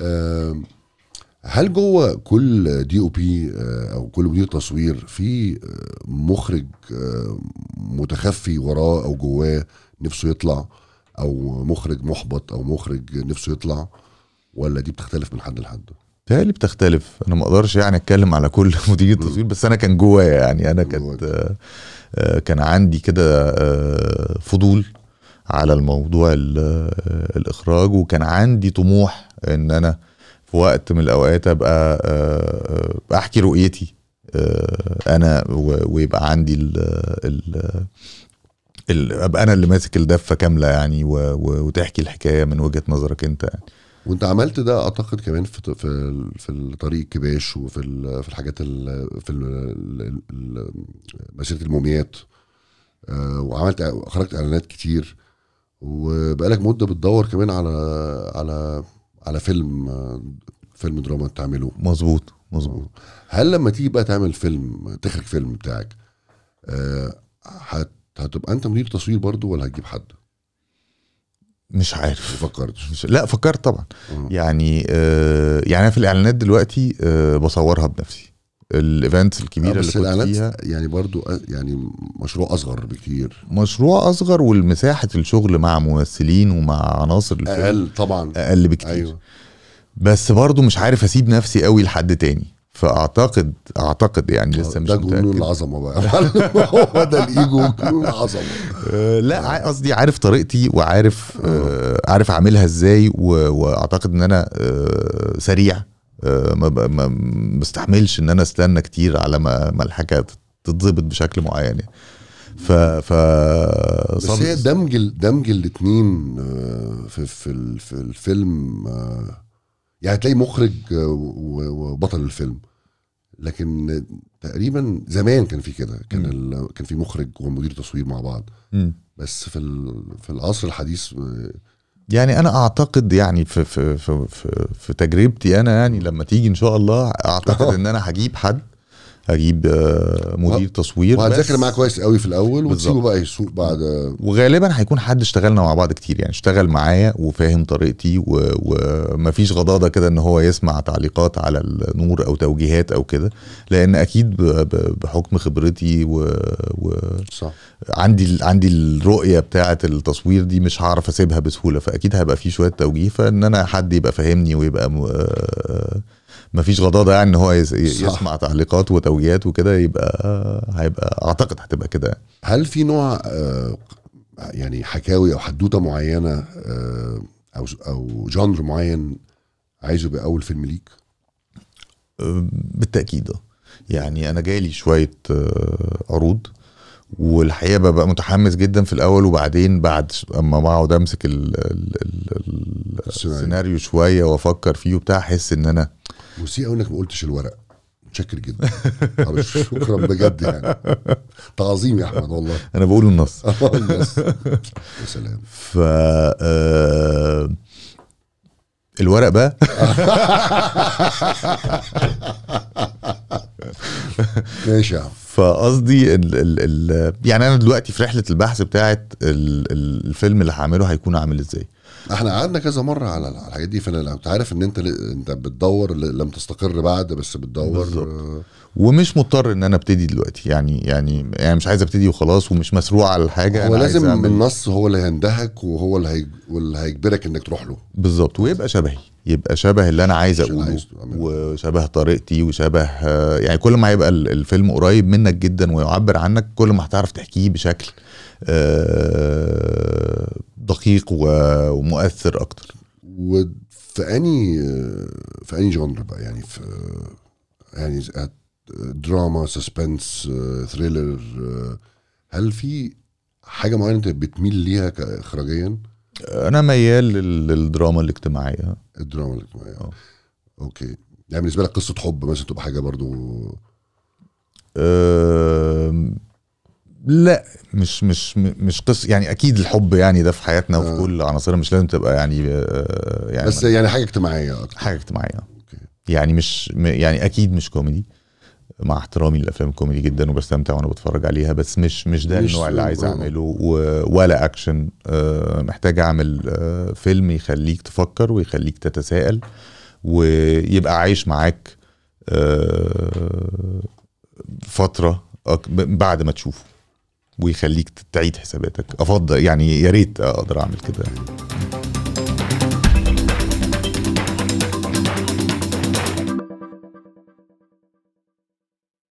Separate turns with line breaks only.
آه، هل جوه كل دي او بي او كل مدير تصوير في آه، مخرج آه، متخفي وراه او جواه نفسه يطلع او مخرج محبط او مخرج نفسه يطلع ولا دي بتختلف من حد لحد؟
بتهيألي بتختلف انا ما اقدرش يعني اتكلم على كل مدير تصوير بس انا كان جوايا يعني انا كانت آه، آه، كان عندي كده آه، فضول على الموضوع الاخراج وكان عندي طموح ان انا في وقت من الاوقات ابقى احكي رؤيتي انا ويبقى عندي الـ
الـ ابقى انا
اللي ماسك الدفه كامله يعني وتحكي الحكايه من وجهه نظرك انت يعني
وانت عملت ده اعتقد كمان في في في طريق كباش وفي في الحاجات في مسيره الموميات آه، وعملت خرجت اعلانات كتير وبقالك مده بتدور كمان على على على فيلم فيلم دراما تعمله مظبوط مظبوط آه، هل لما تيجي بقى تعمل فيلم تخرج فيلم بتاعك آه، هتبقى انت مدير تصوير برضو ولا هتجيب حد؟ مش عارف فكرتش مش... لا فكرت
طبعا مم. يعني آه يعني انا في الاعلانات دلوقتي آه بصورها بنفسي الايفنتس الكبيره آه، بس اللي كنت
فيها يعني برضو آه، يعني مشروع اصغر بكتير مشروع
اصغر والمساحه الشغل مع ممثلين ومع عناصر اقل طبعا اقل بكتير أيوة. بس برضو مش عارف اسيب نفسي قوي لحد تاني فاعتقد اعتقد يعني آه، لسه مش ده جنون العظمه بقى هو ده الايجو جنون العظمه آه، لا قصدي عارف طريقتي وعارف آه, آه، عارف اعملها ازاي واعتقد ان انا آه سريع آه ما بستحملش ان انا استنى كتير على ما ما الحاجه تتظبط بشكل معين يعني ف ف بس هي
دمج دمج الاثنين في في الفيلم يعني تلاقي مخرج وبطل الفيلم لكن تقريبا زمان كان في كده كان كان في مخرج ومدير تصوير مع بعض م. بس في في العصر الحديث آه،
يعني انا اعتقد يعني في في في في, في تجربتي انا يعني لما تيجي ان شاء الله اعتقد ان انا هجيب حد اجيب آه، مدير تصوير وهتذاكر معاه
كويس قوي في الاول وتسيبه بقى يسوق بعد
وغالبا هيكون حد اشتغلنا مع بعض كتير يعني اشتغل معايا وفاهم طريقتي ومفيش غضاضه كده ان هو يسمع تعليقات على النور او توجيهات او كده لان اكيد بحكم خبرتي و, و... صح. عندي عندي الرؤيه بتاعه التصوير دي مش هعرف اسيبها بسهوله فاكيد هيبقى في شويه توجيه فان انا حد يبقى فاهمني ويبقى م... آه، آه، مفيش غضاضه يعني ان هو يسمع صح. تعليقات وتوجيهات وكده يبقى هيبقى اعتقد هتبقى كده يعني.
هل في نوع آه، يعني حكاوي او حدوته معينه آه، او او جانر معين عايزه يبقى اول فيلم ليك؟ بالتاكيد آه.
يعني انا جالي شويه عروض والحقيقه ببقى متحمس جدا في الاول وبعدين بعد اما بقعد امسك الـ الـ الـ السيناريو شويه وافكر فيه وبتاع احس ان انا
مسيء قوي انك ما قلتش الورق متشكر جدا شكرا بجد يعني
تعظيم يا احمد والله انا بقول النص أه، النص يا سلام ف آه، الورق بقى ماشي يا عم فقصدي ال ال ال يعني انا دلوقتي في رحله البحث بتاعت الفيلم اللي هعمله هيكون عامل ازاي
احنا قعدنا كذا مره على الحاجات دي فانا انت عارف ان انت انت بتدور لم تستقر بعد بس بتدور
ومش مضطر ان انا ابتدي دلوقتي يعني يعني يعني مش عايز ابتدي وخلاص ومش مسروع على الحاجه هو لازم
النص هو اللي هيندهك وهو اللي, واللي هيجبرك انك تروح له
بالظبط ويبقى شبهي يبقى شبه اللي انا عايز اقوله وشبه طريقتي وشبه يعني كل ما هيبقى الفيلم قريب منك جدا ويعبر عنك كل ما هتعرف تحكيه بشكل
آه، دقيق ومؤثر اكتر وفي اني في اني جانر بقى يعني في يعني دراما سسبنس ثريلر هل في حاجه معينه انت بتميل ليها كاخراجيا؟ انا ميال للدراما الاجتماعيه الدراما الاجتماعيه أوه. اوكي يعني بالنسبه لك قصه حب مثلا تبقى حاجه برضو أه...
لا مش مش مش قصه يعني اكيد الحب يعني ده في حياتنا آه. وفي كل عناصرها مش لازم تبقى يعني آه، يعني بس يعني
حاجه اجتماعيه اكتر حاجه اجتماعيه أوكي.
يعني مش يعني اكيد مش كوميدي مع احترامي للافلام الكوميدي جدا وبستمتع وانا بتفرج عليها بس مش مش ده النوع اللي عايز اعمله ولا اكشن آه، محتاج اعمل آه، فيلم يخليك تفكر ويخليك تتساءل ويبقى عايش معاك آه، فتره بعد ما تشوفه ويخليك تعيد حساباتك افضل يعني يا ريت اقدر اعمل كده